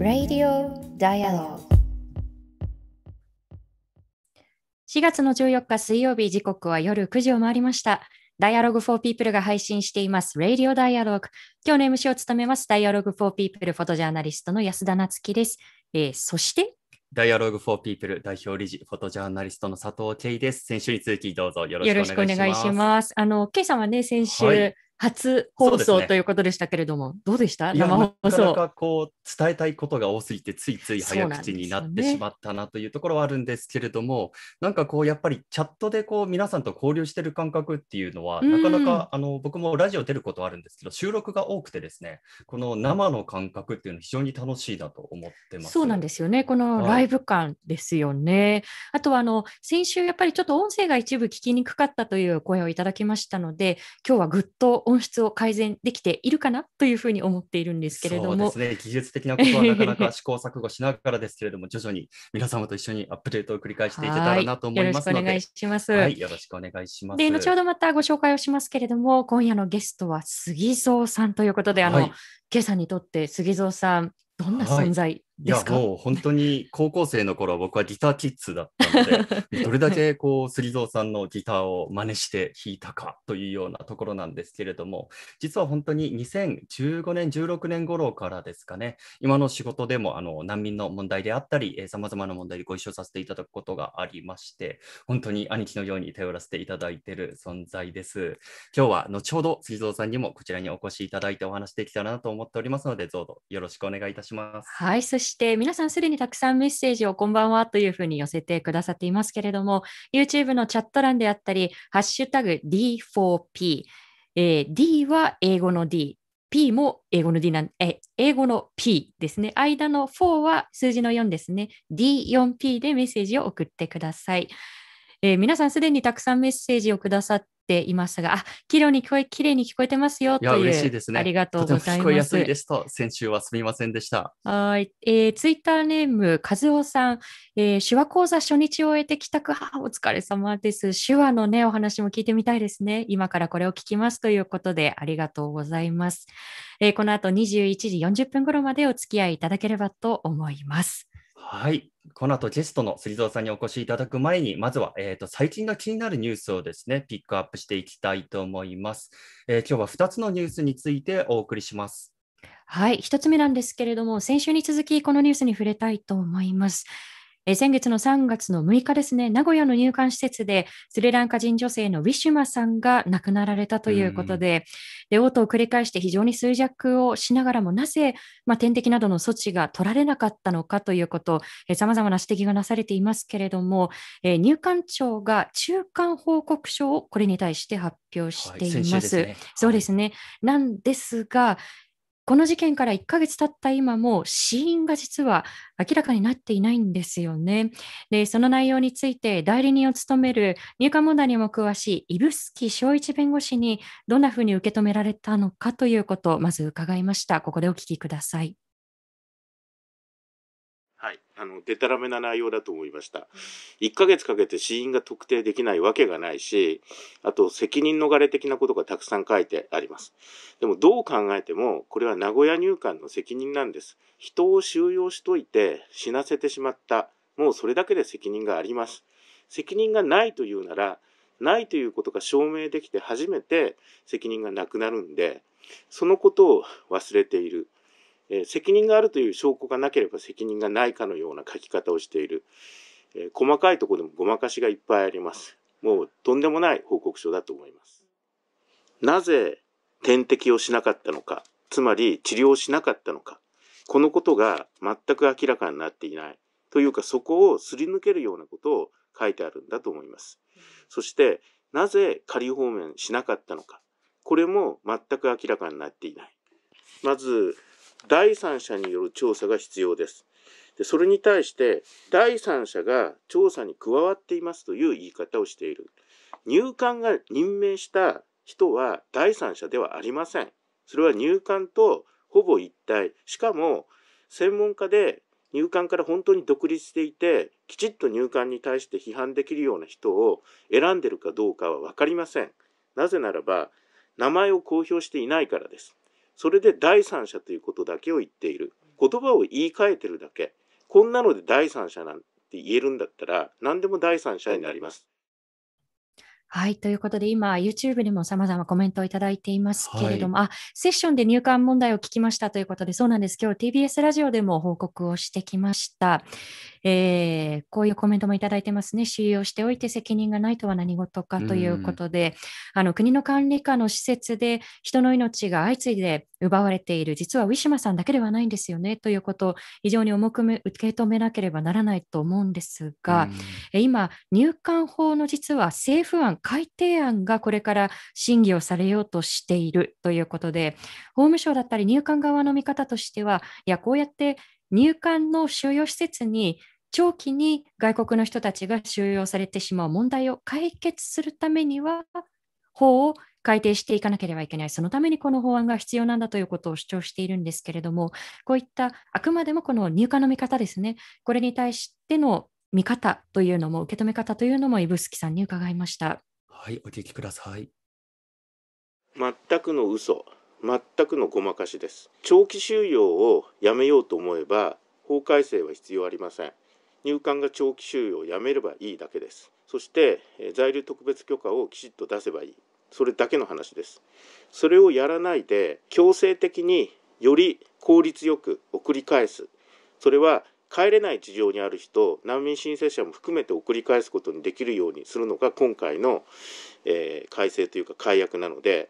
Radio Dialogue 4月の14日水曜日時刻は夜9時を回りました。Dialogue for People が配信しています Radio Dialogue。今日の MC を務めます Dialogue for People フォトジャーナリストの安田なつきです。えー、そして Dialogue for People 代表理事、フォトジャーナリストの佐藤慶です。先週に続きどうぞよろしくお願いします。よろしくお願いします。あの、K さんはね、先週、はい初放送、ということでしたけれども、どうでした生放送。なかなかこう伝えたいことが多すぎて、ついつい早口になってしまったなというところはあるんですけれども、なんね、なんかこう、やっぱりチャットでこう皆さんと交流してる感覚っていうのは、なかなかあの僕もラジオ出ることあるんですけど、収録が多くてですね、この生の感覚っていうのは非常に楽しいなと思ってます。そうなんですよね、このライブ感ですよね。はい、あとはあの先週、やっぱりちょっと音声が一部聞きにくかったという声をいただきましたので、今日はぐっと音質を改善できているかなというふうに思っているんですけれども。ね、技術的なことはなかなか試行錯誤しながらですけれども、徐々に皆様と一緒にアップデートを繰り返していけたらなと思いますので。よろしくお願いします。はい、よろしくお願いします。で、後ほどまたご紹介をしますけれども、今夜のゲストは杉蔵さんということで、あの、はい、K さにとって杉蔵さん、どんな存在いや、もう本当に高校生の頃、僕はギターキッズだったので、どれだけこう、す蔵さんのギターを真似して弾いたかというようなところなんですけれども、実は本当に2015年、16年頃からですかね、今の仕事でもあの難民の問題であったり、さまざまな問題でご一緒させていただくことがありまして、本当に兄貴のように頼らせていただいている存在です。今日は後ほどす蔵さんにもこちらにお越しいただいてお話できたらなと思っておりますので、どうぞよろしくお願いいたします。はいして皆さんすでにたくさんメッセージをこんばんはというふうに寄せてくださっていますけれども YouTube のチャット欄であったり「ハッシュタグ #D4P」えー、D は英語の D P も英語の D なんえ英語の P ですね。間の4は数字の4ですね。D4P でメッセージを送ってください。えー、皆さんすでにたくさんメッセージをくださっていましたが、あ、キロに聞こえ、綺麗に聞こえてますよという。い嬉しいですね。ありがとうございます。聞こえやすいですと、先週はすみませんでした。はい、えー、ツイッターネーム、和夫さん、えー、手話講座初日を終えて帰宅、お疲れ様です。手話のね、お話も聞いてみたいですね。今からこれを聞きますということで、ありがとうございます。えー、この後21時40分頃までお付き合いいただければと思います。はい。この後ゲストの釣蔵さんにお越しいただく前に、まずは、えーと、最近が気になるニュースをですね、ピックアップしていきたいと思います。えー、今日は2つのニュースについてお送りします。はい、1つ目なんですけれども、先週に続きこのニュースに触れたいと思います。え先月の3月の6日ですね、名古屋の入管施設でスリランカ人女性のウィシュマさんが亡くなられたということで、で応答を繰り返して非常に衰弱をしながらも、なぜ、まあ、点滴などの措置が取られなかったのかということ、さまざまな指摘がなされていますけれども、え入管庁が中間報告書をこれに対して発表しています。はいね、そうですね、なんですが、この事件から1ヶ月経った今も死因が実は明らかになっていないんですよね。で、その内容について代理人を務める入管問題にも詳しい指宿昭一弁護士にどんなふうに受け止められたのかということをまず伺いました。ここでお聞きください。あの、でたらめな内容だと思いました。1ヶ月かけて死因が特定できないわけがないし、あと、責任逃れ的なことがたくさん書いてあります。でも、どう考えても、これは名古屋入管の責任なんです。人を収容しといて死なせてしまった。もうそれだけで責任があります。責任がないというなら、ないということが証明できて初めて責任がなくなるんで、そのことを忘れている。え責任があるという証拠がなければ責任がないかのような書き方をしている、え細かいとこでもごまかしがいっぱいあります。もうとんでもない報告書だと思います。なぜ点滴をしなかったのか、つまり治療をしなかったのか、このことが全く明らかになっていない。というかそこをすり抜けるようなことを書いてあるんだと思います。そしてなぜ仮放免しなかったのか、これも全く明らかになっていない。まず第三者による調査が必要です。でそれに対して第三者が調査に加わっていますという言い方をしている。入管が任命した人は第三者ではありません。それは入管とほぼ一体。しかも専門家で入管から本当に独立していてきちっと入管に対して批判できるような人を選んでるかどうかは分かりません。なぜならば名前を公表していないからです。それで第三者ということだけを言っている。言葉を言い換えてるだけ。こんなので第三者なんて言えるんだったら、何でも第三者になります。はい。ということで、今、YouTube にも様々コメントをいただいていますけれども、はい、あ、セッションで入管問題を聞きましたということで、そうなんです。今日 TBS ラジオでも報告をしてきました。えー、こういうコメントもいただいてますね。収容しておいて責任がないとは何事かということで、あの国の管理下の施設で人の命が相次いで奪われている、実はウィシュマさんだけではないんですよねということを非常に重く受け止めなければならないと思うんですが、うん、今、入管法の実は政府案、改定案がこれから審議をされようとしているということで、法務省だったり入管側の見方としては、いや、こうやって入管の収容施設に長期に外国の人たちが収容されてしまう問題を解決するためには法を改定していかなければいけない、そのためにこの法案が必要なんだということを主張しているんですけれども、こういったあくまでもこの入管の見方ですね、これに対しての見方というのも、受け止め方というのも、指宿さんに伺いました。はい、お聞きください。全くの嘘全くのごまかしです長期収容をやめようと思えば法改正は必要ありません入管が長期収容をやめればいいだけですそして在留特別許可をきちっと出せばいいそれだけの話ですそれをやらないで強制的により効率よく送り返すそれは帰れない事情にある人難民申請者も含めて送り返すことにできるようにするのが今回の、えー、改正というか改悪なので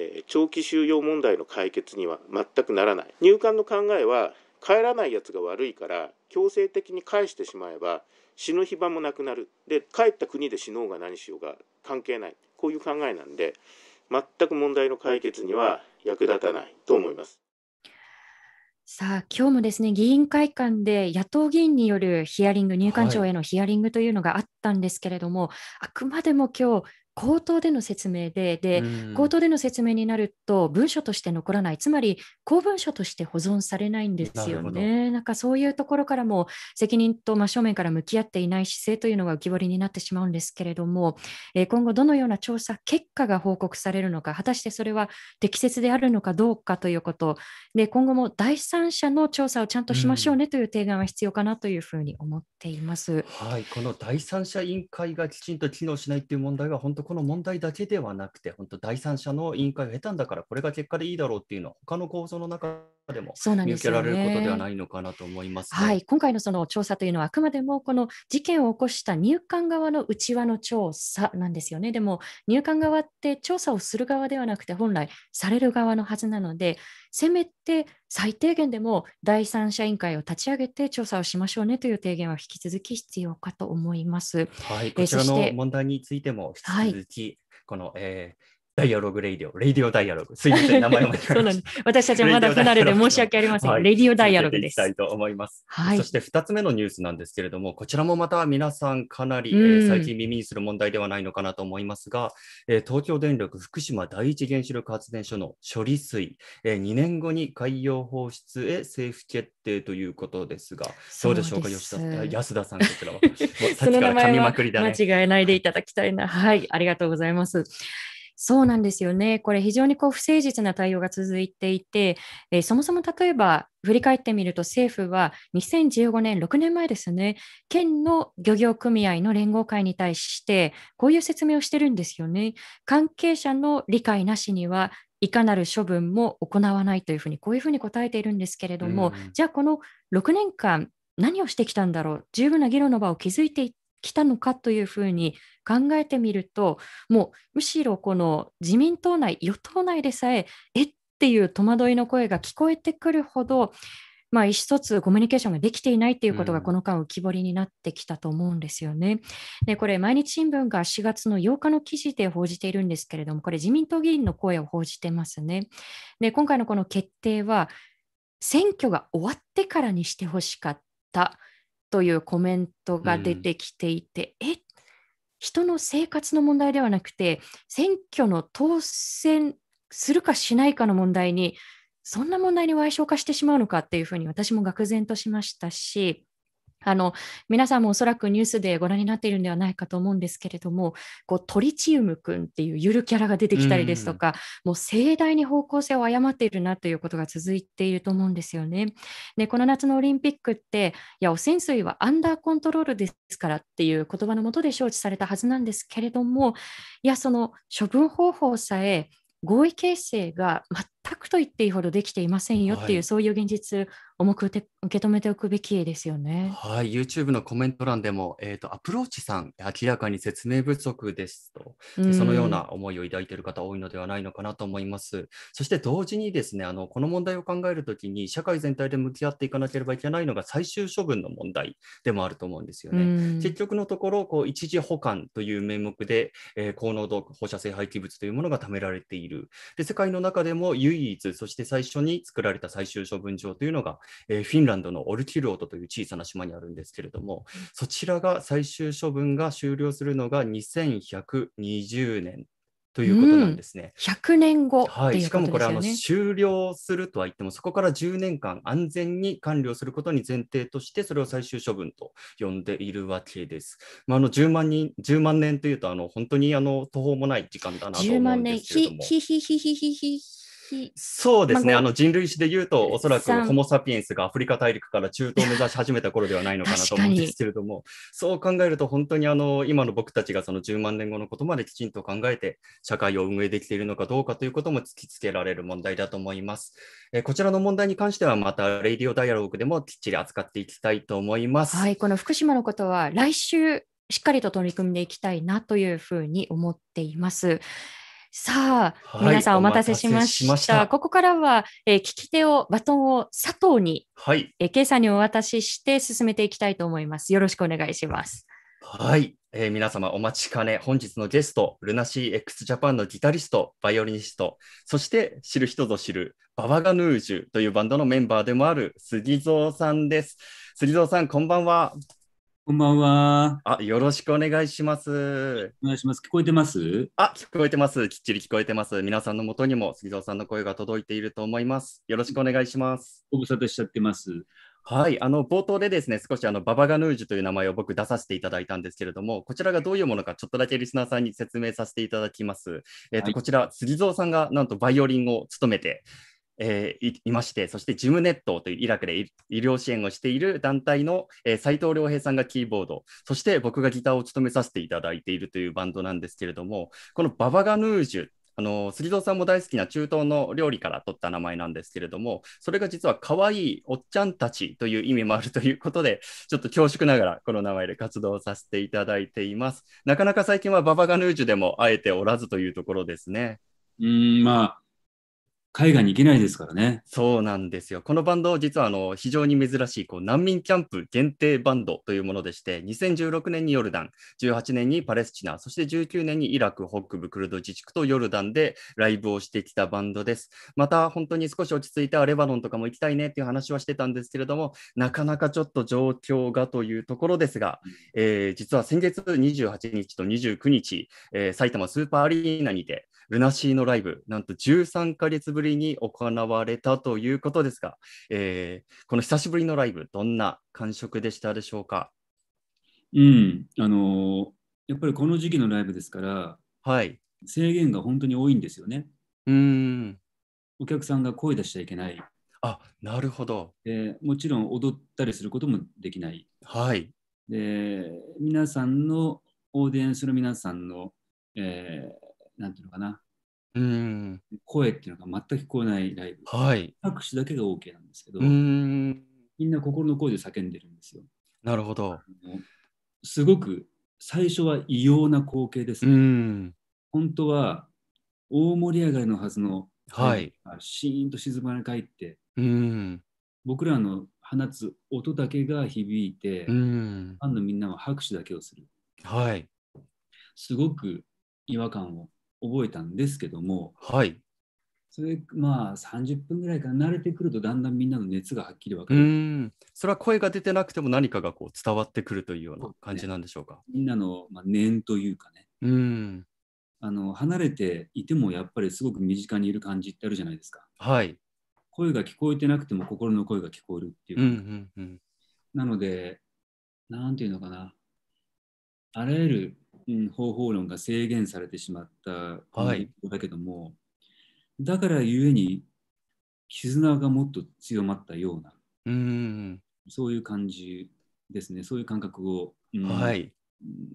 えー、長期収容問題の解決には全くならない入管の考えは帰らないやつが悪いから強制的に返してしまえば死ぬ暇もなくなるで帰った国で死のうが何しようが関係ないこういう考えなんで全く問題の解決には役立たないと思います。さあ今日もですね議員会館で野党議員によるヒアリング入管庁へのヒアリングというのがあったんですけれども、はい、あくまでも今日口頭での説明で、で、うん、口頭での説明になると文書として残らない、つまり公文書として保存されないんですよね。なんかそういうところからも責任と真正面から向き合っていない姿勢というのが浮き彫りになってしまうんですけれども、えー、今後どのような調査結果が報告されるのか、果たしてそれは適切であるのかどうかということ、で今後も第三者の調査をちゃんとしましょうねという提案は必要かなというふうに思っています。うん、はい、この第三者委員会がきちんと機能しないという問題は本当この問題だけではなくて、本当、第三者の委員会を経たんだから、これが結果でいいだろうっていうのは、他の構造の中でも見受けられることではないのかなと思います、ねすね、はい、今回のその調査というのはあくまでもこの事件を起こした入管側の内輪の調査なんですよねでも入管側って調査をする側ではなくて本来される側のはずなのでせめて最低限でも第三者委員会を立ち上げて調査をしましょうねという提言は引き続き必要かと思います。はい、こちらの問題についても引き続き、はい、この、えーダイアログレイディオ、レイディオダイアログ。すいません、名前を間違えまし 私たちはまだ不慣れで申し訳ありません。レディオダイアログです。い、きたいと思います。はい、そして2つ目のニュースなんですけれども、こちらもまた皆さんかなり、うん、えー、最近耳にする問題ではないのかなと思いますが、えー、東京電力福島第一原子力発電所の処理水、えー、2年後に海洋放出へ政府決定ということですが、どうでしょうか、吉田安田さん、こちらは。その名前間違えないでいただきたいな。はい、ありがとうございます。そうなんですよね。これ非常にこう不誠実な対応が続いていて、えー、そもそも例えば振り返ってみると政府は2015年、6年前ですね、県の漁業組合の連合会に対してこういう説明をしてるんですよね。関係者の理解なしにはいかなる処分も行わないというふうにこういうふうに答えているんですけれども、じゃあこの6年間何をしてきたんだろう十分な議論の場を築いていっ来たのかというふうに考えてみるともうむしろこの自民党内与党内でさええっていう戸惑いの声が聞こえてくるほど、まあ、意思疎通コミュニケーションができていないということがこの間浮き彫りになってきたと思うんですよね。でこれ毎日新聞が4月の8日の記事で報じているんですけれどもこれ自民党議員の声を報じてますね。で今回のこの決定は選挙が終わってからにしてほしかった。というコメントが出てきていて、うん、え人の生活の問題ではなくて選挙の当選するかしないかの問題にそんな問題に賠償化してしまうのかっていうふうに私も愕然としましたしあの皆さんもおそらくニュースでご覧になっているんではないかと思うんですけれどもこうトリチウム君っていうゆるキャラが出てきたりですとか、うん、もう盛大に方向性を誤っているなということが続いていると思うんですよね。でこの夏のオリンピックっていや汚染水はアンダーコントロールですからっていう言葉のもとで招致されたはずなんですけれどもいやその処分方法さえ合意形成がくと言っていいほどできていませんよっていう、はい、そういう現実重く受け止めておくべきですよね。はい、YouTube のコメント欄でも、えーと、アプローチさん、明らかに説明不足ですと、そのような思いを抱いている方、多いのではないのかなと思います。そして同時にですね、あのこの問題を考えるときに、社会全体で向き合っていかなければいけないのが最終処分の問題でもあると思うんですよね。結局のところこう、一時保管という名目で、えー、高濃度放射性廃棄物というものが貯められている。で世界の中でも唯唯一、そして最初に作られた最終処分場というのが、えー、フィンランドのオルキルオトという小さな島にあるんですけれども、そちらが最終処分が終了するのが2120年ということなんですね。うん、年後、ね、はい、しかもこれあの終了するとは言ってもそこから10年間安全に管理をすることに前提としてそれを最終処分と呼んでいるわけです。まあ、あの10万人10万年というとあの本当にあの途方もない時間だなと思うんですけども。10万年ひひひひひひひそうですね、あ、の人類史で言うと、おそらくホモ・サピエンスがアフリカ大陸から中東を目指し始めた頃ではないのかなと思うんですけれども、そう考えると、本当にあの今の僕たちがその10万年後のことまできちんと考えて、社会を運営できているのかどうかということも突きつけられる問題だと思います。えこちらの問題に関しては、また、レイディオ・ダイアログでもきっちり扱っていきたいと思います。はい、この福島のことは来週しっかりと取り組んでいきたいなというふうに思っています。さあ、はい、皆さんお待たせしました。ししたここからは、えー、聞き手を、バトンを佐藤に、はい、えー、K さんにお渡しして進めていきたいと思います。よろしくお願いします。はい、えー、皆様お待ちかね、本日のゲスト、ルナシー X ジャパンのギタリスト、バイオリニスト、そして知る人ぞ知る、ババガヌージュというバンドのメンバーでもある、杉蔵さんです。杉蔵さん、こんばんは。こんばんは。あ、よろしくお願いします。お願いします。聞こえてますあ、聞こえてます。きっちり聞こえてます。皆さんの元にも杉蔵さんの声が届いていると思います。よろしくお願いします。ご無沙汰しちゃってます。はい、あの冒頭でですね、少しあのババガヌージュという名前を僕出させていただいたんですけれども、こちらがどういうものかちょっとだけリスナーさんに説明させていただきます。えっ、ー、と、はい、こちら、杉蔵さんがなんとバイオリンを務めてえー、いまして、そしてジムネットというイラクで医療支援をしている団体の、えー、斉藤良平さんがキーボード、そして僕がギターを務めさせていただいているというバンドなんですけれども、このババガヌージュあの杉蔵さんも大好きな中東の料理から取った名前なんですけれどもそれが実は可愛いおっちゃんたちという意味もあるということでちょっと恐縮ながらこの名前で活動させていただいていますなかなか最近はババガヌージュでも会えておらずというところですねうんまあ海外に行けないですからね。そうなんですよ。このバンド、実はあの非常に珍しいこう難民キャンプ限定バンドというものでして、2016年にヨルダン、18年にパレスチナ、そして19年にイラク北部クルド自治区とヨルダンでライブをしてきたバンドです。また、本当に少し落ち着いたレバノンとかも行きたいねっていう話はしてたんですけれども、なかなかちょっと状況がというところですが、えー、実は先月28日と29日、えー、埼玉スーパーアリーナにて、ルナシーのライブ、なんと13か月ぶりぶりに行われたということですが、えー、この久しぶりのライブ、どんな感触でしたでしょうか。うん、あのやっぱりこの時期のライブですから、はい、制限が本当に多いんですよね。うんお客さんが声出しちゃいけない。あなるほど、えー、もちろん踊ったりすることもできない。はい、で皆さんのオーディエンスの皆さんの、えー、なんていうのかなうん、声っていうのが全く聞こえないライブ、はい、拍手だけが OK なんですけどうんみんな心の声で叫んでるんですよ。なるほど。すごく最初は異様な光景ですね。うん本当は大盛り上がりのはずの、はい、シーンと静まり返ってうん僕らの放つ音だけが響いてファンのみんなは拍手だけをする。はい、すごく違和感を覚えたんですけども、はい、それまあ30分ぐらいから慣れてくるとだんだんみんなの熱がはっきり分かるそれは声が出てなくても何かがこう伝わってくるというような感じなんでしょうか、ね、みんなの、まあ、念というかねうんあの離れていてもやっぱりすごく身近にいる感じってあるじゃないですかはい声が聞こえてなくても心の声が聞こえるっていう,、うんうんうん、なのでなんていうのかなあらゆるうん、方法論が制限されてしまっただけども、はい、だからゆえに絆がもっと強まったようなうんそういう感じですねそういう感覚を、うん、はい、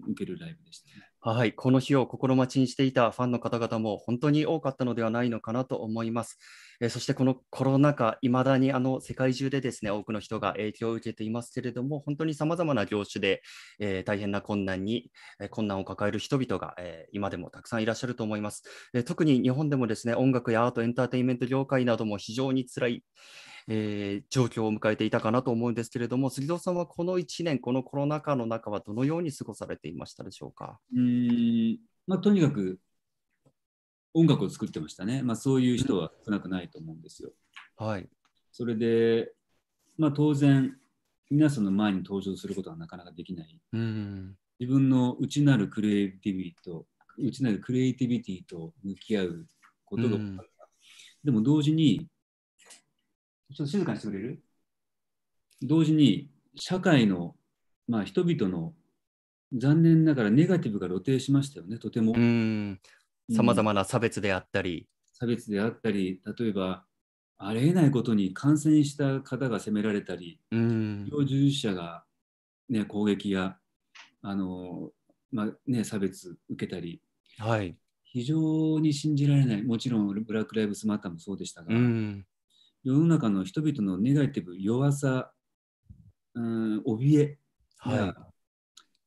受けるライブでしたね。はい、この日を心待ちにしていたファンの方々も本当に多かったのではないのかなと思います。えー、そしてこのコロナ禍、いまだにあの世界中でですね多くの人が影響を受けていますけれども、本当にさまざまな業種で、えー、大変な困難に、えー、困難を抱える人々が、え今でもたくさんいらっしゃると思います、え特に日本でもですね音楽やアート、エンターテインメント業界なども非常につらい、えー、状況を迎えていたかなと思うんですけれども、杉戸さんはこの1年、このコロナ禍の中はどのように過ごされていましたでしょうか。うんまあ、とにかく音楽を作ってましたね、まあ、そういう人は少なくないと思うんですよ。はい、それで、まあ、当然、皆さんの前に登場することはなかなかできない。うん自分の内なるクリエイティビティと内なるクリエイティビティと向き合うことが、うん、でも同時にちょっと静かにしてくれる同時に社会の、まあ、人々の残念ながらネガティブが露呈しましたよね、とても。さまざまな差別であったり、差別であったり、例えば、ありえないことに感染した方が責められたり、医療従事者が、ね、攻撃やあの、まあね、差別受けたり、はい、非常に信じられない、もちろんブラック・ライブスマターもそうでしたが、うん世の中の人々のネガティブ、弱さ、うん、怯えが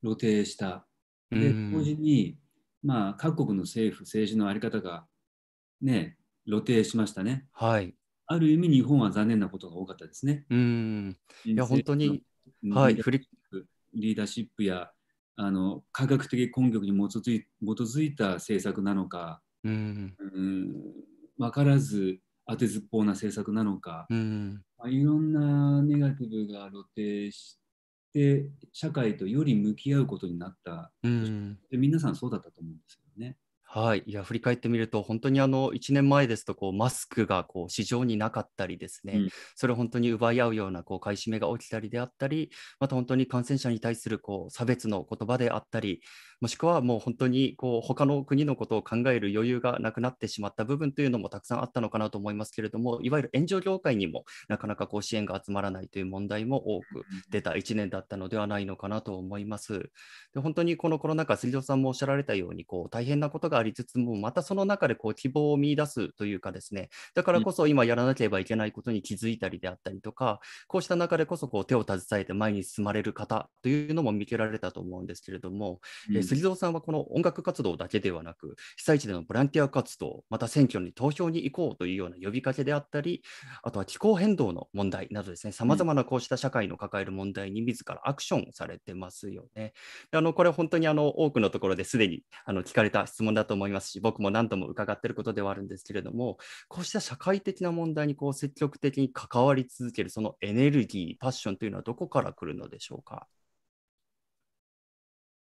露呈した。はい、で、同時に、まあ、各国の政府、政治の在り方が、ね、露呈しましたね。はい。ある意味、日本は残念なことが多かったですね。うん。いや、本当に、はい、リーダーシップやあの科学的根拠に基づい基づいた政策なのか、うん、わ分からず当てずっぽうな政策なのか、うん、まあ、いろんなネガティブが露呈して社会とより向き合うことになった、うん、で皆さんそうだったと思うんですよ。はい、いや振り返ってみると、本当にあの1年前ですとこう、マスクがこう市場になかったりですね、うん、それを本当に奪い合うようなこう買い占めが起きたりであったり、また本当に感染者に対するこう差別の言葉であったり、もしくはもう本当にこう他の国のことを考える余裕がなくなってしまった部分というのもたくさんあったのかなと思いますけれども、いわゆる援助業界にもなかなかこう支援が集まらないという問題も多く出た1年だったのではないのかなと思います。で本当にこのコロナ禍、水さんもおっしゃられたようにこう大変なことががありつつも、またその中でこう希望を見いだすというかですね、だからこそ今やらなければいけないことに気づいたりであったりとか、こうした中でこそこう手を携えて前に進まれる方というのも見受けられたと思うんですけれども、うん、え杉蔵さんはこの音楽活動だけではなく、被災地でのボランティア活動、また選挙に投票に行こうというような呼びかけであったり、あとは気候変動の問題などですね、さまざまなこうした社会の抱える問題に自らアクションされてますよね。あのこれ本当にあの多くのところですでにあの聞かれた質問だと思いますし、僕も何度も伺っていることではあるんですけれども、こうした社会的な問題にこう積極的に関わり続ける、そのエネルギー、パッションというのはどこから来るのでしょうか。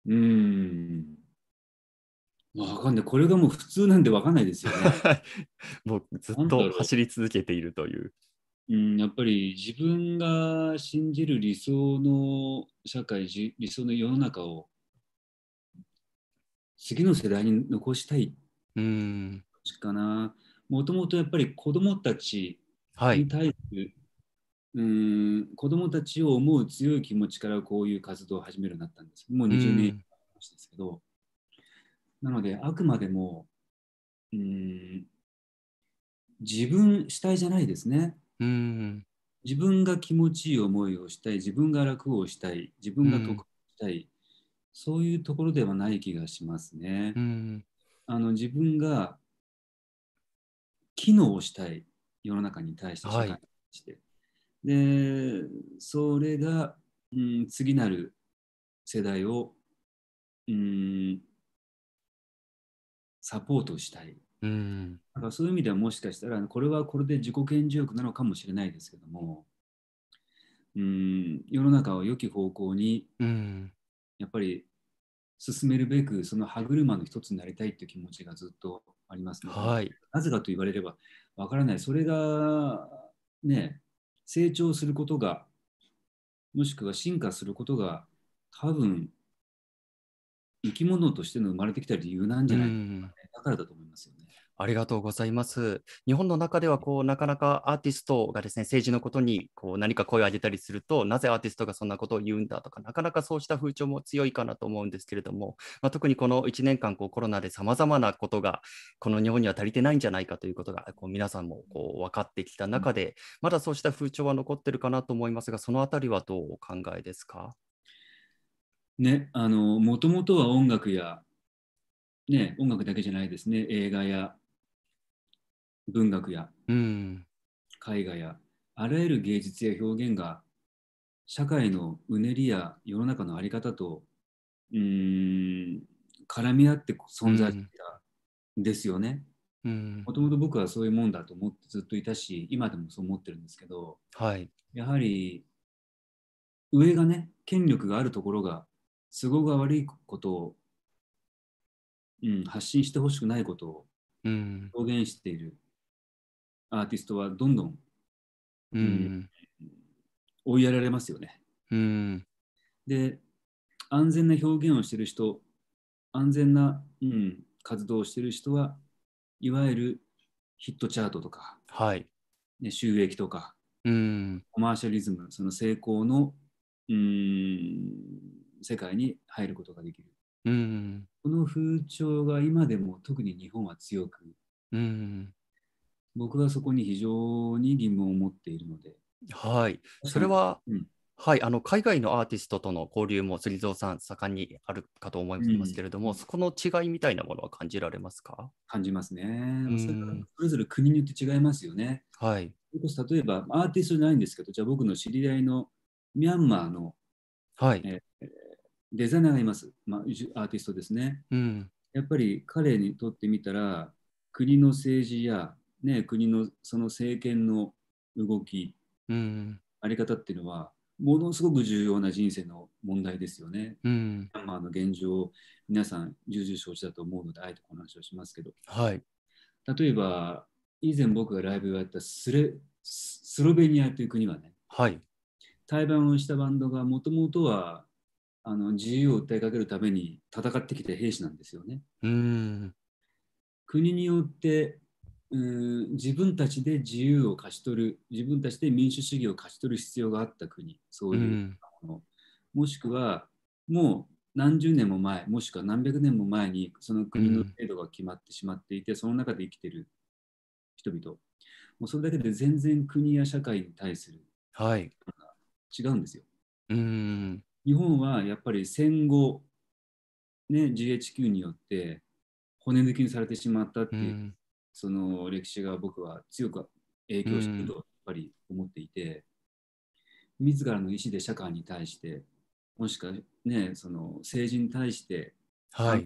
うん。まあ、わかんない。これがもう普通なんでわかんないですよね。もうずっと走り続けているという。うん、やっぱり自分が信じる理想の社会理想の世の中を次の世代に残したいかな。もともとやっぱり子どもたちに対する、はい、うん子どもたちを思う強い気持ちからこういう活動を始めるようになったんです。もう20年ですけど。なのであくまでもうん自分主体じゃないですね。うん自分が気持ちいい思いをしたい自分が楽をしたい自分が得したい、そういうところではない気がしますね。うん、あの自分が機能したい世の中に対して、対して、はい、でそれが、うん、次なる世代を、うん、サポートしたい。うん、だからそういう意味ではもしかしたらこれはこれで自己顕示欲なのかもしれないですけども、うん、世の中を良き方向に、うんやっぱり進めるべくその歯車の一つになりたいという気持ちがずっとありますので、はい、なぜかと言われればわからないそれがね成長することがもしくは進化することが多分生き物としての生まれてきた理由なんじゃないか、ね、だからだと思いますよね。ありがとうございます。日本の中ではこうなかなかアーティストがですね政治のことにこう何か声を上げたりするとなぜアーティストがそんなことを言うんだとかなかなかそうした風潮も強いかなと思うんですけれども、まあ、特にこの1年間こうコロナでさまざまなことがこの日本には足りてないんじゃないかということがこう皆さんもこう分かってきた中で、まだそうした風潮は残ってるかなと思いますがその辺りはどうお考えですかね、あのもともとは音楽やね、音楽だけじゃないですね映画や文学や、うん、絵画やあらゆる芸術や表現が社会のうねりや世の中の在り方とうん絡み合って存在してたんですよね。もともと僕はそういうもんだと思ってずっといたし今でもそう思ってるんですけど、はい、やはり上がね権力があるところが都合が悪いことを、うん、発信してほしくないことを表現している。うんアーティストはどんどん、うん、追いやられますよね。うん、で安全な表現をしてる人安全な、うん、活動をしてる人はいわゆるヒットチャートとか、はいね、収益とか、うん、コマーシャリズムその成功の、うん、世界に入ることができる。うん、この風潮が今でも特に日本は強く、うん、僕はそこに非常に疑問を持っているので。はい、それは、うん、はい、あの海外のアーティストとの交流も釣りさん盛んにあるかと思いますけれども、うん、そこの違いみたいなものは感じられますか感じますね、うん、それぞれ国によって違いますよね。はい、例えばアーティストじゃないんですけどじゃあ僕の知り合いのミャンマーの、はいえデザイナーがいます、まあ、アーティストですね。うん、やっぱり彼にとってみたら国の政治やね、国のその政権の動き、うん、あり方っていうのはものすごく重要な人生の問題ですよね。ミ、ャンマーの現状皆さん重々承知だと思うのであえてこの話をしますけど、はい、例えば以前僕がライブをやったスレスロベニアという国はね、はい、対バンをしたバンドがもともとはあの自由を訴えかけるために戦ってきた兵士なんですよね。うん国によってうん自分たちで自由を勝ち取る自分たちで民主主義を勝ち取る必要があった国そういう、うん、もしくはもう何十年も前もしくは何百年も前にその国の制度が決まってしまっていて、うん、その中で生きてる人々もうそれだけで全然国や社会に対するはい、違うんですよ。うん日本はやっぱり戦後、ね、GHQ によって骨抜きにされてしまったっていうその歴史が僕は強く影響しているとやっぱり思っていて、うん、自らの意思で社会に対してもしくはねその政治に対して、はい、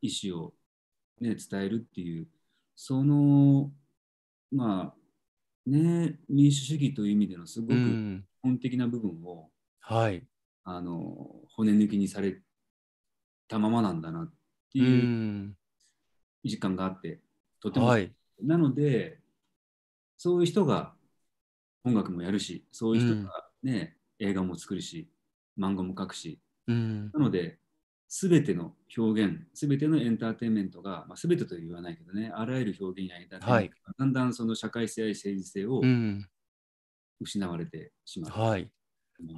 意思を、ね、伝えるっていうそのまあね民主主義という意味でのすごく基本的な部分を、うん、はい、あの骨抜きにされたままなんだなっていう実感があって、とても、はい、なのでそういう人が音楽もやるしそういう人がね、うん、映画も作るし漫画も描くし、うん、なので全ての表現全てのエンターテインメントが、まあ、全てと言わないけどねあらゆる表現やエンターテインメントが、はい、だんだんその社会性や政治性を失われてしまう、はい、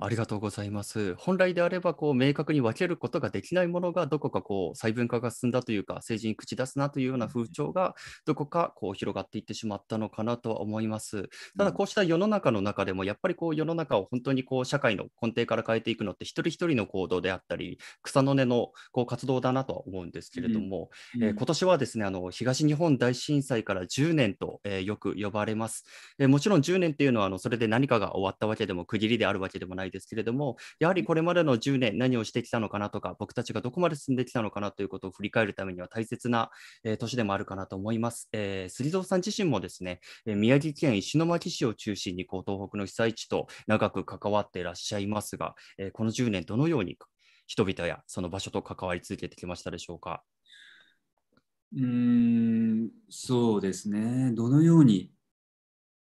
ありがとうございます。本来であればこう明確に分けることができないものがどこかこう細分化が進んだというか政治に口出すなというような風潮がどこかこう広がっていってしまったのかなとは思います。ただこうした世の中の中でもやっぱりこう世の中を本当にこう社会の根底から変えていくのって一人一人の行動であったり草の根のこう活動だなとは思うんですけれども、うんうん、えー、今年はですねあの東日本大震災から10年と、えー、よく呼ばれます、えー、もちろん10年っていうのはあのそれで何かが終わったわけでも区切りであるわけでもないですけれども、やはりこれまでの10年、何をしてきたのかなとか、僕たちがどこまで進んできたのかなということを振り返るためには大切な、えー、年でもあるかなと思います。えー、杉蔵さん自身もですね、えー、宮城県石巻市を中心にこう東北の被災地と長く関わっていらっしゃいますが、えー、この10年、どのように人々やその場所と関わり続けてきましたでしょうか。うんそうですね、どのように、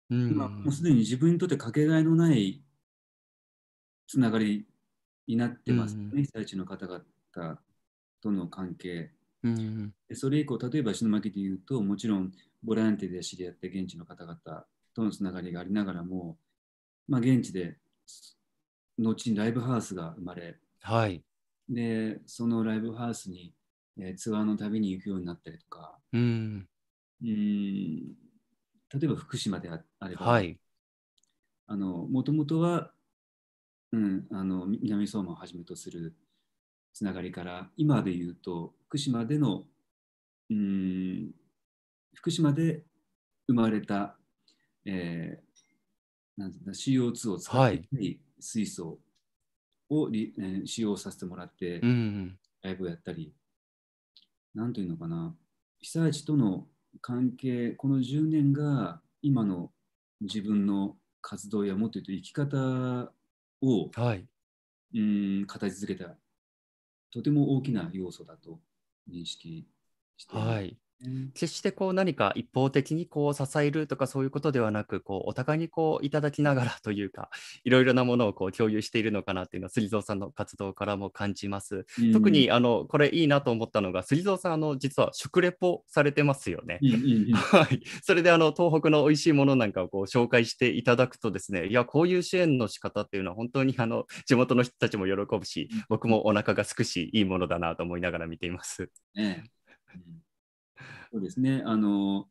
うん、今もうすでに自分にとってかけがえのないつながりになってますね、うんうん、被災地の方々との関係。うんうん、それ以降、例えば石巻でいうと、もちろんボランティアで知り合って現地の方々とのつながりがありながらも、まあ、現地で後にライブハウスが生まれ、はい、でそのライブハウスに、えー、ツアーの旅に行くようになったりとか、うん、うん例えば福島であれば、はい、あのもともとはうん、あの南相馬をはじめとするつながりから今で言うと福島での、うん、福島で生まれた、えー、なんて CO2 を使って水素を、り、えー、使用させてもらって、うんライブをやったりなんというのかな被災地との関係この10年が今の自分の活動やもっと言うと生き方を、はい、うん形づけたとても大きな要素だと認識して、はい、決してこう何か一方的にこう支えるとかそういうことではなくこうお互いにこういただきながらというか いろいろなものをこう共有しているのかなっていうのはすりさんの活動からも感じます、うん、特にあのこれいいなと思ったのがすりさんあの実は食レポされてますよね、はい、それであの東北の美味しいものなんかをこう紹介していただくとですねいやこういう支援の仕方っていうのは本当にあの 地元の人たちも喜ぶし僕もお腹がすくしいいものだなと思いながら見ています。ね、うんそうですね、あの、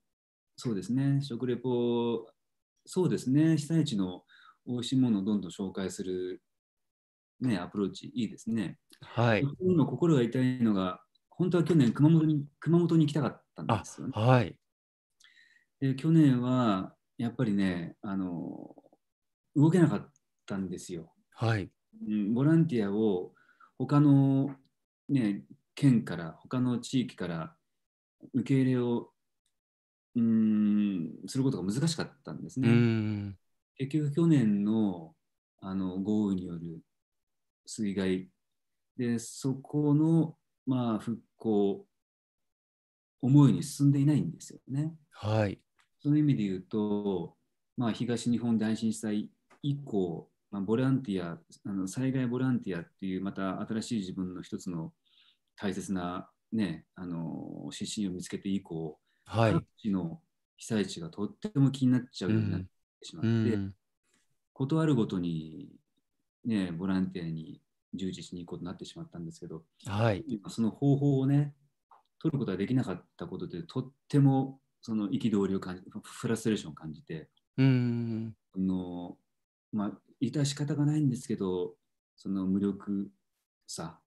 そうですね、食レポ、そうですね、被災地の美味しいものをどんどん紹介する、ね、アプローチ、いいですね。はい。今、心が痛いのが、本当は去年熊本に、熊本に行きたかったんですよね。はい。で、去年は、やっぱりね、あの、動けなかったんですよ。はい。うん、ボランティアを他の、ね、県から、他の地域から受け入れをうんすることが難しかったんですね。結局去年のあの豪雨による水害でそこの、まあ、復興思いに進んでいないんですよね。はい、その意味で言うと、まあ、東日本大震災以降、まあ、ボランティアあの災害ボランティアっていうまた新しい自分の一つの大切なね、あの指針を見つけて以降、はい、各地の被災地がとっても気になっちゃうようになってしまって、うんるごとに、ね、ボランティアに従事しに行くことになってしまったんですけど、はい、その方法をね取ることができなかったことでとってもその憤りを感じフラストレーションを感じて、うんあのまあ、致し方がないんですけどその無力さ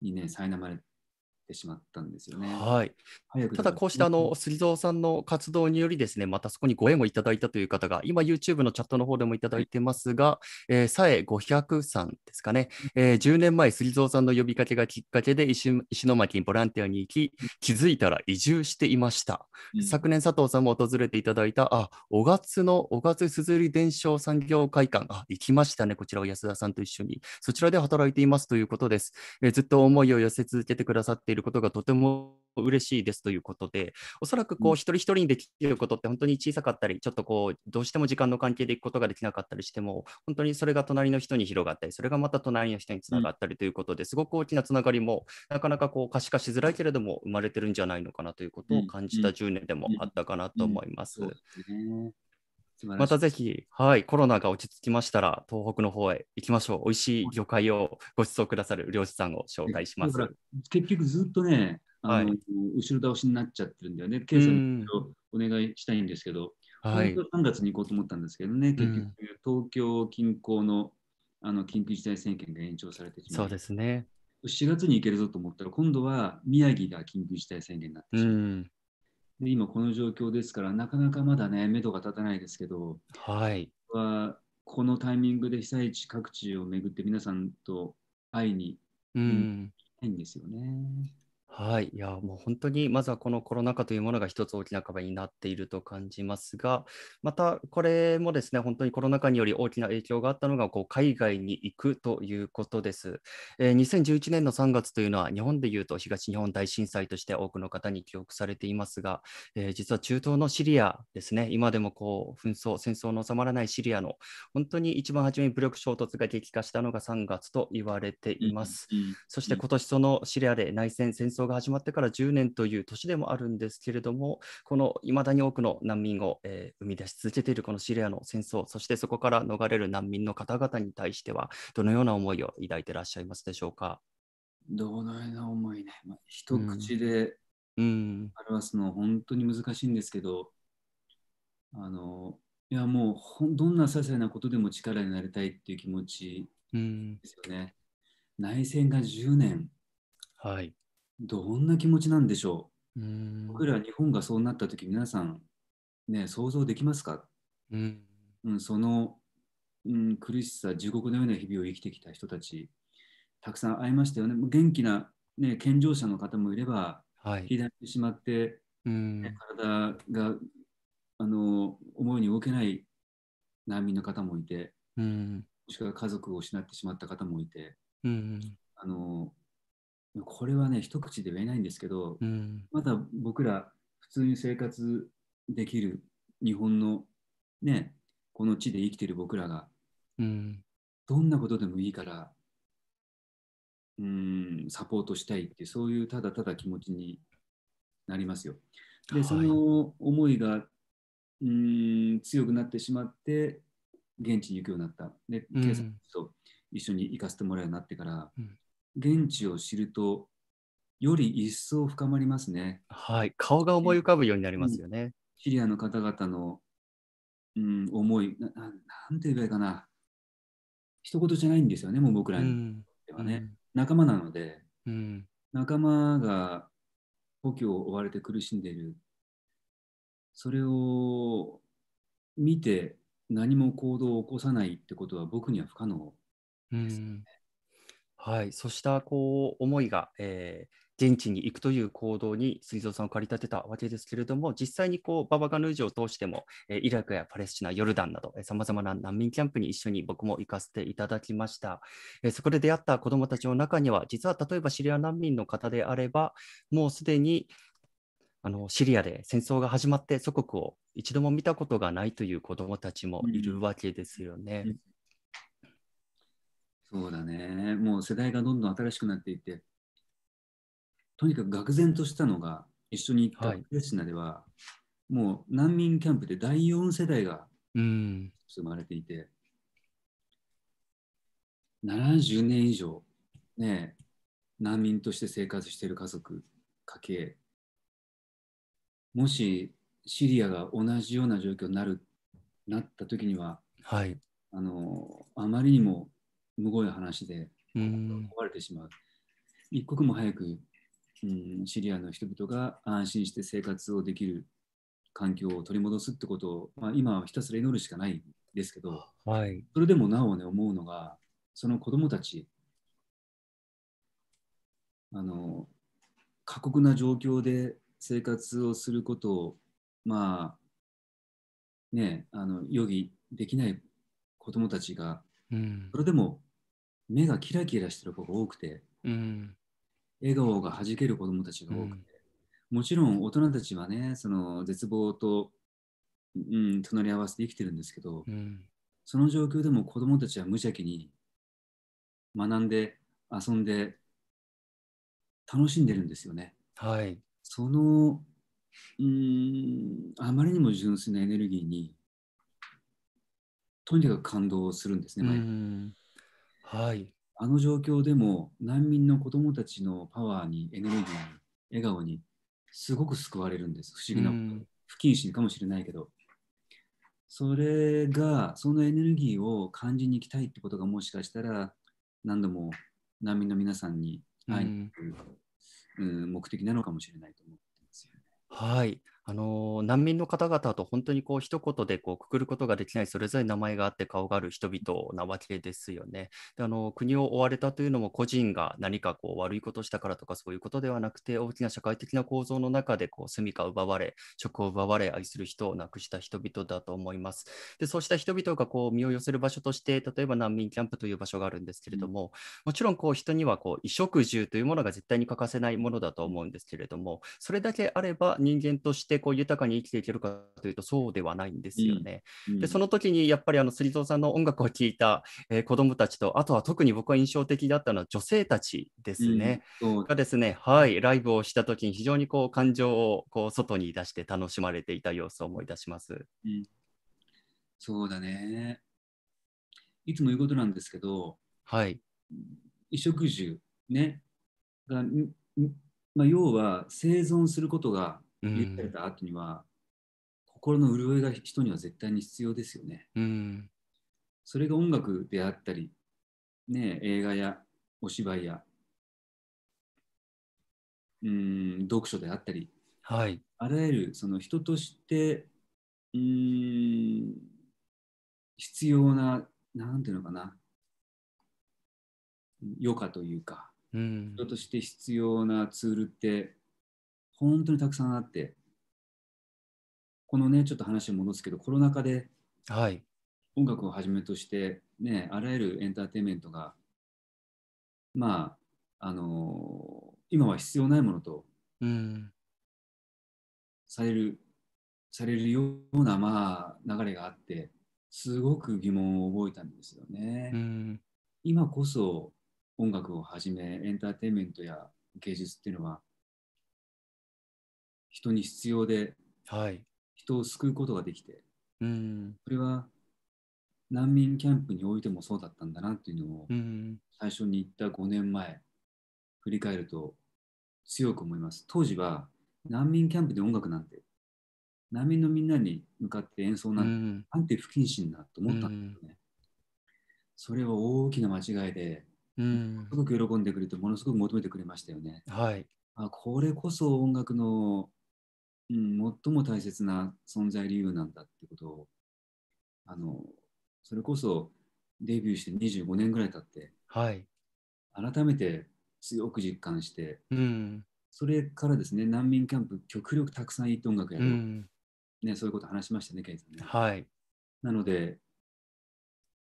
にね苛まれてしまったんですよね。はい、ただ、こうしたあの、すりぞうさんの活動により、ですねまたそこにご縁をいただいたという方が、今、YouTube のチャットの方でもいただいてますが、えー、さえ500さんですかね、えー、10年前、すりぞうさんの呼びかけがきっかけで石、石巻にボランティアに行き、気づいたら移住していました。うん、昨年、佐藤さんも訪れていただいた、あ、小月の小月すずり伝承産業会館、あ、行きましたね、こちらは安田さんと一緒に、そちらで働いていますということです。えー、ずっと思いを寄せ続けてくださってることがとても嬉しいですということで、おそらくこう、一人一人にできることって本当に小さかったり、ちょっとこうどうしても時間の関係でいくことができなかったりしても、本当にそれが隣の人に広がったり、それがまた隣の人につながったりということで、すごく大きなつながりも、なかなかこう可視化しづらいけれども、生まれてるんじゃないのかなということを感じた10年でもあったかなと思います。またぜひ、はい、コロナが落ち着きましたら、東北の方へ行きましょう。美味しい魚介をご馳走くださる漁師さんを紹介します。結局ずっとね、あの、はい、後ろ倒しになっちゃってるんだよね。ケイさんお願いしたいんですけど、はい、3月に行こうと思ったんですけどね、結局、東京近郊のあの緊急事態宣言が延長されてしまう。そうですね。4月に行けるぞと思ったら、今度は宮城が緊急事態宣言になってしまう。で今この状況ですから、なかなかまだね、目処が立たないですけど、はい、はこのタイミングで被災地各地を巡って皆さんと会いに行きたいんですよね。うんはい、いやもう本当にまずはこのコロナ禍というものが一つ大きな壁になっていると感じますが、またこれもですね本当にコロナ禍により大きな影響があったのがこう海外に行くということです、えー、2011年の3月というのは日本でいうと東日本大震災として多くの方に記憶されていますが、えー、実は中東のシリアですね今でもこう紛争戦争の収まらないシリアの本当に一番初めに武力衝突が激化したのが3月と言われています、うんうん、そして今年そのシリアで内戦戦争が始まってから10年という年でもあるんですけれども、このいまだに多くの難民を、えー、生み出し続けているこのシリアの戦争、そしてそこから逃れる難民の方々に対しては、どのような思いを抱いていらっしゃいますでしょうか。どのような思いね、まあ、一口で表すの本当に難しいんですけど、うん、あのいやもうどんな些細なことでも力になりたいっていう気持ちですよね。うん、内戦が10年、はい、どんな気持ちなんでしょううん僕ら日本がそうなった時皆さん、ね、想像できますか、うんうん、その、うん、苦しさ地獄のような日々を生きてきた人たちたくさん会いましたよね元気な、ね、健常者の方もいれば、はい、左してしまって、うん体があの思いに動けない難民の方もいて、うん、もしくは家族を失ってしまった方もいて、うん、あのこれはね一口では言えないんですけど、うん、まだ僕ら普通に生活できる日本のねこの地で生きてる僕らが、うん、どんなことでもいいからうんサポートしたいってそういうただただ気持ちになりますよ。で、その思いがうん強くなってしまって現地に行くようになったで警察と一緒に行かせてもらうようになってから、うん現地を知るとより一層深まりますね。はい、顔が思い浮かぶようになりますよね。シリアの方々の、うん、思いな、なんて言えばいいかな、一言じゃないんですよね、もう僕らにはね。うん、仲間なので、うん、仲間が故郷を追われて苦しんでいる、それを見て何も行動を起こさないってことは僕には不可能ですね。うんはい、そうしたこう思いが、えー、現地に行くという行動に水蔵さんを駆り立てたわけですけれども、実際にこうババガヌージを通しても、えー、イラクやパレスチナ、ヨルダンなど、さまざまな難民キャンプに一緒に僕も行かせていただきました。えー、そこで出会った子どもたちの中には、実は例えばシリア難民の方であれば、もうすでにあのシリアで戦争が始まって祖国を一度も見たことがないという子どもたちもいるわけですよね。うんうんそうだね。もう世代がどんどん新しくなっていって、とにかく愕然としたのが、一緒に行ったクレシナでは、はい、もう難民キャンプで第4世代が生まれていて、うん、70年以上、ね、難民として生活している家族、家計、もしシリアが同じような状況になるなった時には、はい、あのあまりにもむごい話で、壊れてしまう。一刻も早く、うん、シリアの人々が安心して生活をできる環境を取り戻すってことを、まあ、今はひたすら祈るしかないですけど、はい、それでもなおね思うのがその子どもたちあの過酷な状況で生活をすることをまあねあの予義できない子どもたちが、うん、それでも目がキラキラしてる子が多くて、うん、笑顔がはじける子どもたちが多くて、うん、もちろん大人たちはねその絶望と、うん、隣り合わせて生きてるんですけど、うん、その状況でも子どもたちは無邪気に学んで遊んで楽しんでるんですよね。はい、そのうんあまりにも純粋なエネルギーにとにかく感動するんですね。はい。あの状況でも難民の子どもたちのパワーにエネルギーに笑顔にすごく救われるんです不思議な、うん、不謹慎かもしれないけどそれがそのエネルギーを感じに行きたいってことがもしかしたら何度も難民の皆さんに会いに行く、うん、目的なのかもしれないと思ってますよね。はいあの難民の方々と本当にこう一言でこうくくることができないそれぞれ名前があって顔がある人々なわけですよね。であの国を追われたというのも個人が何かこう悪いことしたからとかそういうことではなくて大きな社会的な構造の中でこう住みか奪われ職を奪われ愛する人を亡くした人々だと思います。でそうした人々がこう身を寄せる場所として例えば難民キャンプという場所があるんですけれども、もちろんこう人にはこう衣食住というものが絶対に欠かせないものだと思うんですけれどもそれだけあれば人間としてしてこう豊かに生きていけるかというとそうではないんですよね。うんうん、でその時にやっぱりあの釣蔵さんの音楽を聴いた、えー、子どもたちとあとは特に僕は印象的だったのは女性たちですね、がですね、はい、ライブをした時に非常にこう感情をこう外に出して楽しまれていた様子を思い出します。うん、そうだねいつも言うことなんですけど、はい、衣食住、ね、が、まあ、要は生存することが言ったれた後には、心の潤いが人には絶対に必要ですよね。うん、それが音楽であったり、ね、映画やお芝居やうん読書であったり、はい、あらゆるその人としてうん必要な何ていうのかな余暇というか、うん、人として必要なツールって本当にたくさんあって、このね、ちょっと話を戻すけど、コロナ禍で、はい、音楽をはじめとして、ね、あらゆるエンターテインメントが、まあ、あのー、今は必要ないものと、うん、される、されるような、まあ、流れがあって、すごく疑問を覚えたんですよね。うん、今こそ音楽をはじめエンターテインメントや芸術っていうのは人に必要で、はい、人を救うことができて、うん、それは難民キャンプにおいてもそうだったんだなっていうのを、最初に言った5年前振り返ると強く思います当時は難民キャンプで音楽なんて難民のみんなに向かって演奏なんて、うん、なんて不謹慎だと思ったんですよね、うん、それは大きな間違いで、うん、すごく喜んでくれてものすごく求めてくれましたよね、はい、あこれこそ音楽のうん、最も大切な存在理由なんだってことをあのそれこそデビューして25年ぐらい経って、はい、改めて強く実感して、うん、それからですね難民キャンプ極力たくさん行って音楽やろう、うん、ね、そういうこと話しましたねケイさんね。はい、なので、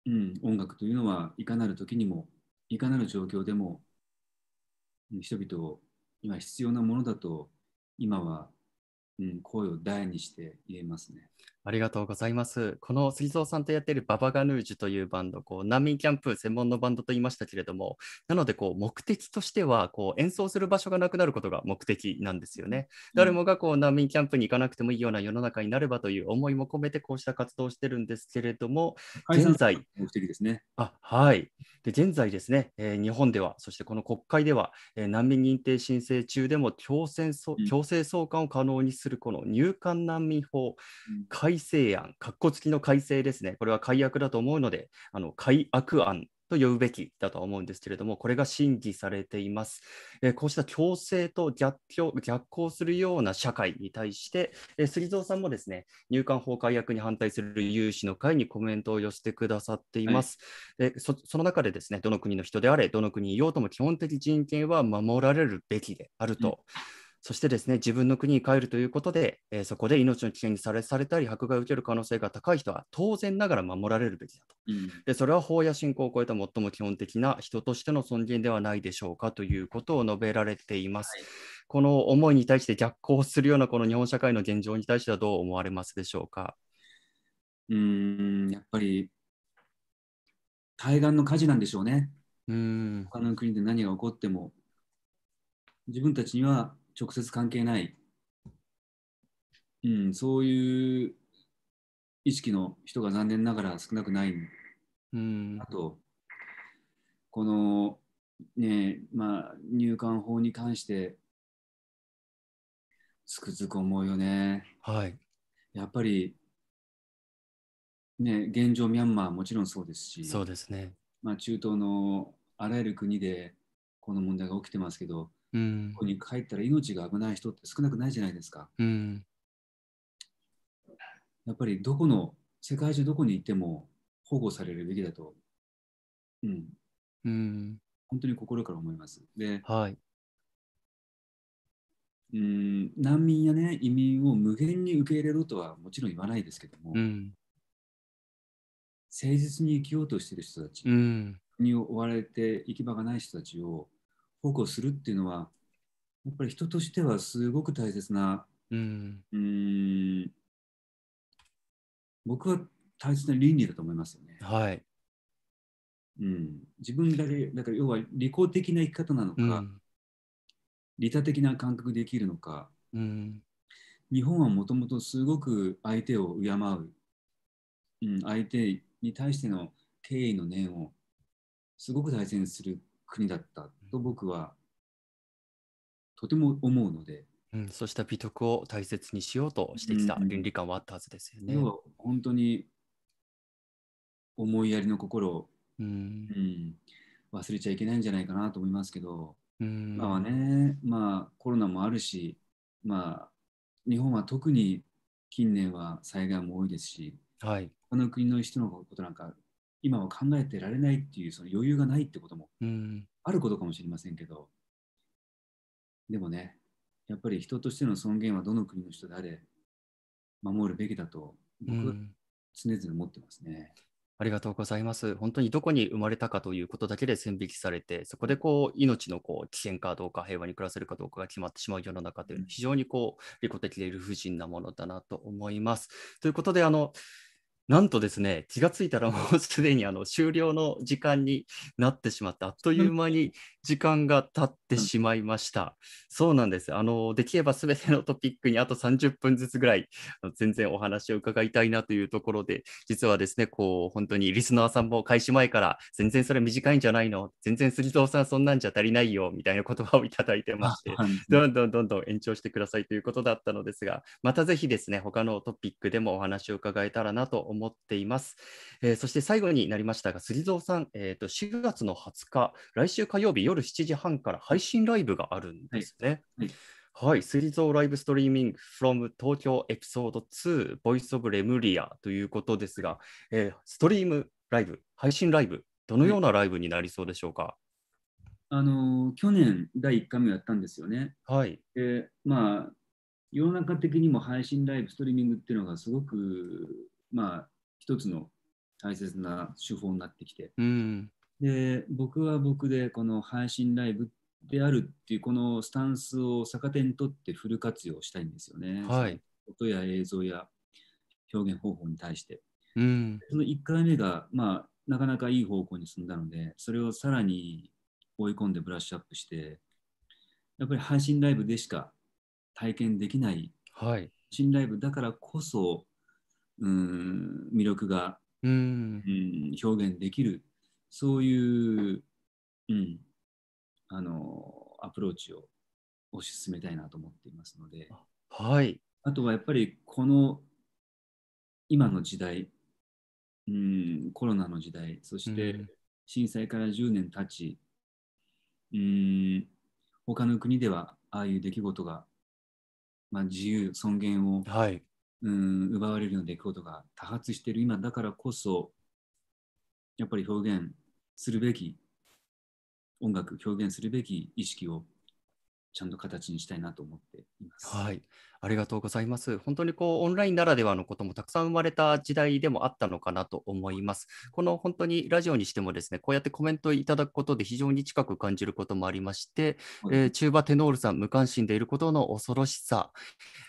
うん、音楽というのはいかなる時にもいかなる状況でも人々を今必要なものだと今はうん、声を大にして言えますね。ありがとうございます。この杉蔵さんとやっているババガヌージュというバンド、こう難民キャンプ専門のバンドと言いましたけれども、なのでこう目的としてはこう演奏する場所がなくなることが目的なんですよね。誰もがこう難民キャンプに行かなくてもいいような世の中になればという思いも込めてこうした活動をしてるんですけれども、現在、目的ですね。あはい。で現在ですね、えー、日本では、そしてこの国会では、えー、難民認定申請中でも強制,、強制送還を可能にするこの入管難民法、うん改正案、括弧付きの改正ですね、これは改悪だと思うので、あの改悪案と呼ぶべきだと思うんですけれども、これが審議されています。えこうした強制と逆境逆行するような社会に対して、え杉蔵さんもですね入管法改悪に反対する有志の会にコメントを寄せてくださっています。はい、えその中で、ですねどの国の人であれ、どの国にいようとも基本的人権は守られるべきであると。うんそしてですね、自分の国に帰るということで、えー、そこで命の危険にされされたり、迫害を受ける可能性が高い人は当然ながら守られるべきだと。うん、でそれは法や信仰を超えた最も基本的な人としての尊厳ではないでしょうかということを述べられています。はい、この思いに対して逆行するようなこの日本社会の現状に対してはどう思われますでしょうか。うんやっぱり対岸の火事なんでしょうね。うん他の国で何が起こっても自分たちには直接関係ない、うん、そういう意識の人が残念ながら少なくない。うん、あと、この、ねまあ、入管法に関して、つくづく思うよね。はい、やっぱり、ね、現状、ミャンマーもちろんそうですし、そうですねまあ、中東のあらゆる国でこの問題が起きてますけど、うん、ここに帰ったら命が危ない人って少なくないじゃないですか。うん、やっぱりどこの世界中どこにいても保護されるべきだと、うん、うん、本当に心から思います。で、はい、うん難民や、ね、移民を無限に受け入れろとはもちろん言わないですけども、うん、誠実に生きようとしている人たち、うん、国を追われて行き場がない人たちを保護するっていうのはやっぱり人としてはすごく大切な、うん、うん僕は大切な倫理だと思いますよね。はい、うん、自分だけだから要は利己的な生き方なのか、うん、利他的な感覚できるのか、うん、日本はもともとすごく相手を敬う、うん、相手に対しての敬意の念をすごく大切にする国だったと僕はとても思うので、うん、そうした美徳を大切にしようとしてきた倫理観はあったはずですよね。うん、本当に思いやりの心を、うん、うん、忘れちゃいけないんじゃないかなと思いますけど、うん、今はね、まあ、コロナもあるし、まあ、日本は特に近年は災害も多いですし、はい、他の国の人のことなんか今は考えてられないっていうその余裕がないってこともあることかもしれませんけど、でもねやっぱり人としての尊厳はどの国の人であれ守るべきだと僕は常々思ってますね。うんありがとうございます。本当にどこに生まれたかということだけで線引きされて、そこでこう命のこう危険かどうか、平和に暮らせるかどうかが決まってしまう世の中というのは、非常にこう利己的で理不尽なものだなと思います。ということで、あのなんとですね、気がついたらもうすでにあの終了の時間になってしまった、あっという間に時間が経ってしまいました。うん、そうなんです。あのできればすべてのトピックにあと30分ずつぐらい、全然お話を伺いたいなというところで、実はですね、こう本当にリスナーさんも開始前から、全然それ短いんじゃないの、全然杉藤さん、そんなんじゃ足りないよみたいな言葉をいただいてまして、どんどんどんどん延長してくださいということだったのですが、またぜひですね、他のトピックでもお話を伺えたらなと思います。思っています。えー、そして最後になりましたが、すりぞうさん、えーと、4月の20日、来週火曜日夜7時半から配信ライブがあるんですね。はい、はいはい、ライブストリーミング from 東京エピソード2 Voice of l e m ということですが、えー、ストリームライブ、配信ライブ、どのようなライブになりそうでしょうか、あの去年第1回目やったんですよね。はい。で、まあ、世の中的にも配信ライブ、ストリーミングっていうのがすごくまあ、一つの大切な手法になってきて、うん、で僕は僕でこの配信ライブであるっていうこのスタンスを逆手にとってフル活用したいんですよね。はい、音や映像や表現方法に対して。うん、その1回目が、まあ、なかなかいい方向に進んだのでそれをさらに追い込んでブラッシュアップしてやっぱり配信ライブでしか体験できない、はい、配信ライブだからこそうん魅力が、うん、表現できるそういう、うん、あのアプローチを推し進めたいなと思っていますので、はい、あとはやっぱりこの今の時代、うん、コロナの時代そして震災から10年経ち、うん、他の国ではああいう出来事が、まあ、自由尊厳を、はいうん奪われるような出来事が多発している今だからこそやっぱり表現するべき音楽表現するべき意識をちゃんと形にしたいなと思ってます。はいありがとうございます。本当にこうオンラインならではのこともたくさん生まれた時代でもあったのかなと思います。この本当にラジオにしてもですね、こうやってコメントいただくことで非常に近く感じることもありまして、はい、えー、中馬テノールさん、無関心でいることの恐ろしさ、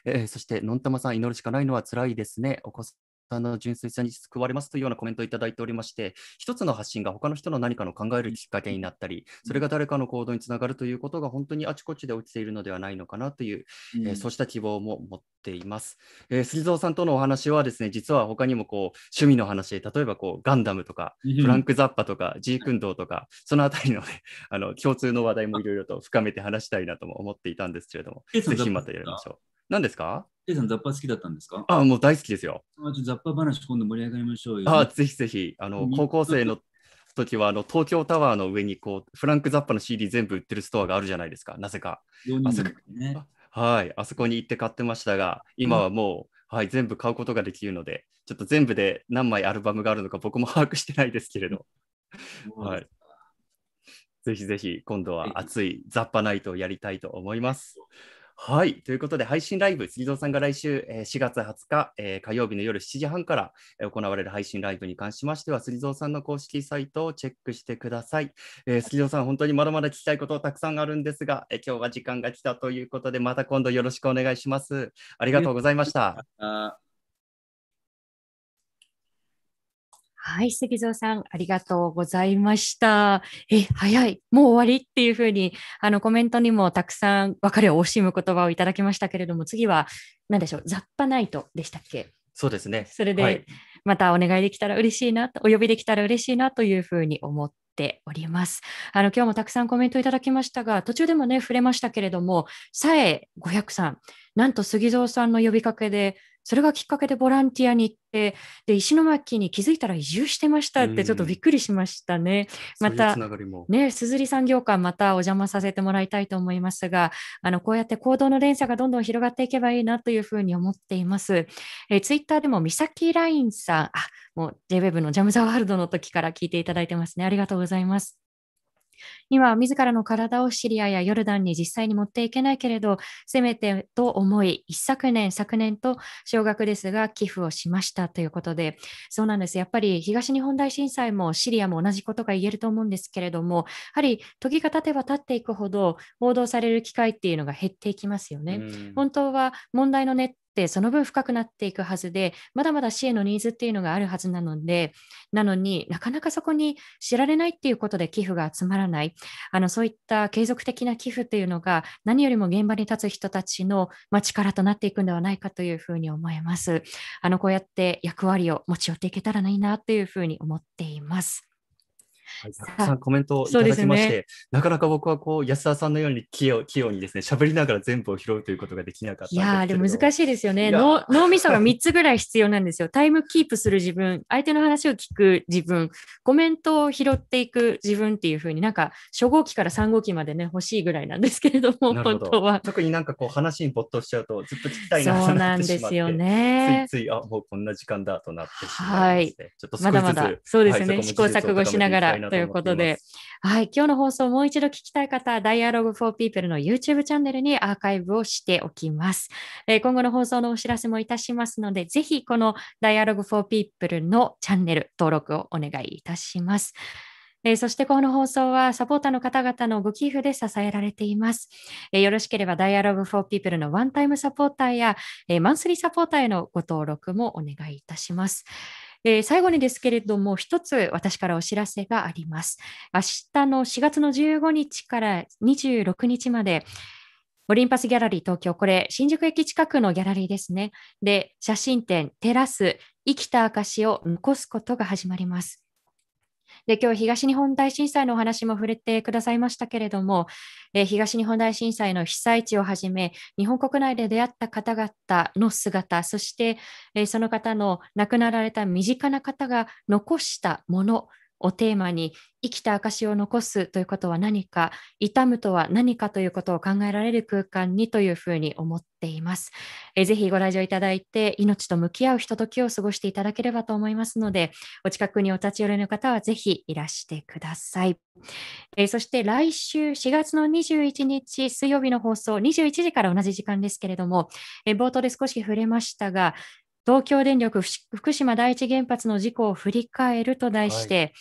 えー、そしてのんたまさん、祈るしかないのは辛いですね、お子さんの純粋さに救われますというようなコメントをいただいておりまして、一つの発信が他の人の何かの考えるきっかけになったり、それが誰かの行動につながるということが本当にあちこちで起きているのではないのかなという、うん、えー、そうした希望も持っています。えー、杉蔵さんとのお話はですね、実は他にもこう趣味の話、例えばこうガンダムとか、フランク・ザッパとか、ジークンドーとか、そのあたりの,、ね、あの共通の話題もいろいろと深めて話したいなとも思っていたんですけれども、ぜひまたやりましょう。何ですかテイさん、雑把好きだったんですかあもう大好きですよ。あちょ雑把話、今度盛り上がりましょうよ、あぜひぜひ、あの、高校生の時は、あの、東京タワーの上に、こう、フランク・ザッパの CD 全部売ってるストアがあるじゃないですか、なぜか。あそこね、はい、あそこに行って買ってましたが、今はもう、うん、はい、全部買うことができるので、ちょっと全部で何枚アルバムがあるのか、僕も把握してないですけれど。はい。ぜひぜひ、今度は熱い雑把ナイトをやりたいと思います。はい。ということで、配信ライブ、杉蔵さんが来週、えー、4月20日、えー、火曜日の夜7時半から行われる配信ライブに関しましては、杉蔵さんの公式サイトをチェックしてください。えー、杉蔵さん、本当にまだまだ聞きたいことたくさんあるんですが、えー、今日は時間が来たということで、また今度よろしくお願いします。ありがとうございました。はい、杉蔵さん、ありがとうございました。え、早い、もう終わりっていうふうに、あの、コメントにもたくさん別れを惜しむ言葉をいただきましたけれども、次は、何でしょう、雑把ナイトでしたっけそうですね。それで、またお願いできたら嬉しいなと、お呼びできたら嬉しいなというふうに思っております。あの、今日もたくさんコメントいただきましたが、途中でもね、触れましたけれども、さえ500さん、なんと杉蔵さんの呼びかけで、それがきっかけでボランティアに行って、で、石巻に気づいたら移住してましたって、ちょっとびっくりしましたね。また、ね、すずり産業館、またお邪魔させてもらいたいと思いますが、あの、こうやって行動の連鎖がどんどん広がっていけばいいなというふうに思っています。えツイッターでも、三崎ラインさん、あ、もう JWEB のジャム・ザ・ワールドの時から聞いていただいてますね。ありがとうございます。今、自らの体をシリアやヨルダンに実際に持っていけないけれど、せめてと思い、一昨年、昨年と少額ですが寄付をしましたということで、そうなんです。やっぱり東日本大震災もシリアも同じことが言えると思うんですけれども、やはり時が経てば経っていくほど報道される機会っていうのが減っていきますよね。本当は問題のネッってその分深くなっていくはずでまだまだ支援のニーズっていうのがあるはずなのでなのになかなかそこに知られないっていうことで寄付が集まらないあのそういった継続的な寄付というのが何よりも現場に立つ人たちの、ま力となっていくんではないかというふうに思います。あのこうやって役割を持ち寄っていけたらいいなというふうに思っています。はい、たくさんコメントをいただきまして、ね、なかなか僕はこう安田さんのように器用器用にですね喋りながら全部を拾うということができなかったいやでも難しいですよね脳脳みそが3つぐらい必要なんですよタイムキープする自分相手の話を聞く自分コメントを拾っていく自分っていうふうになんか初号機から3号機までね欲しいぐらいなんですけれども本当は特になんかこう話に没頭しちゃうとずっと聞きたいな そうなんですよねついついあもうこんな時間だとなってしまいまして、はい、ちょっと少しずつまだまだそうですね、はい、試行錯誤しながらなということで、はい、今日の放送をもう一度聞きたい方、Dialogue for People の YouTube チャンネルにアーカイブをしておきます。えー、今後の放送のお知らせもいたしますので、ぜひこの Dialogue for People のチャンネル登録をお願いいたします。えー、そしてこの放送はサポーターの方々のご寄付で支えられています。えー、よろしければ Dialogue for People のワンタイムサポーターや、えー、マンスリーサポーターへのご登録もお願いいたします。えー、最後にですけれども、一つ私からお知らせがあります。明日の4月の15日から26日まで、オリンパスギャラリー東京、これ、新宿駅近くのギャラリーですね。で、写真展、テラス、生きた証を残すことが始まります。で今日東日本大震災のお話も触れてくださいましたけれども、えー、東日本大震災の被災地をはじめ日本国内で出会った方々の姿そして、えー、その方の亡くなられた身近な方が残したものをテーマに生きた証を残すということは何か痛むとは何かということを考えられる空間にというふうに思っていますえぜひご来場いただいて命と向き合うひとときを過ごしていただければと思いますのでお近くにお立ち寄りの方はぜひいらしてくださいえそして来週4月の21日水曜日の放送21時から同じ時間ですけれどもえ冒頭で少し触れましたが東京電力福島第一原発の事故を振り返ると題して、はい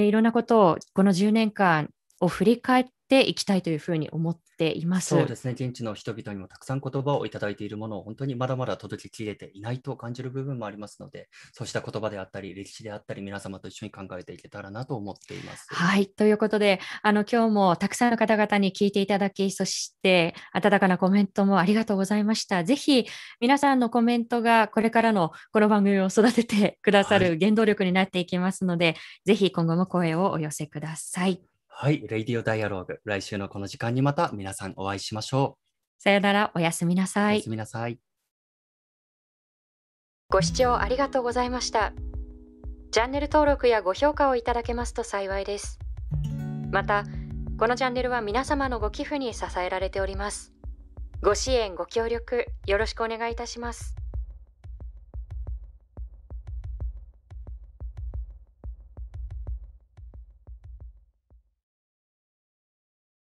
ね、いろんなことをこの10年間を振り返っっていきたいというふうに思っていますそうですね、現地の人々にもたくさん言葉をいただいているものを、本当にまだまだ届ききれていないと感じる部分もありますので、そうした言葉であったり、歴史であったり、皆様と一緒に考えていけたらなと思っています。はいということで、あの今日もたくさんの方々に聞いていただき、そして温かなコメントもありがとうございました。ぜひ皆さんのコメントがこれからのこの番組を育ててくださる原動力になっていきますので、はい、ぜひ今後も声をお寄せください。はい、レディオダイアログ、来週のこの時間にまた皆さんお会いしましょう。さよなら、おやすみなさい。おやすみなさい。ご視聴ありがとうございました。チャンネル登録やご評価をいただけますと幸いです。また、このチャンネルは皆様のご寄付に支えられております。ご支援、ご協力、よろしくお願いいたします。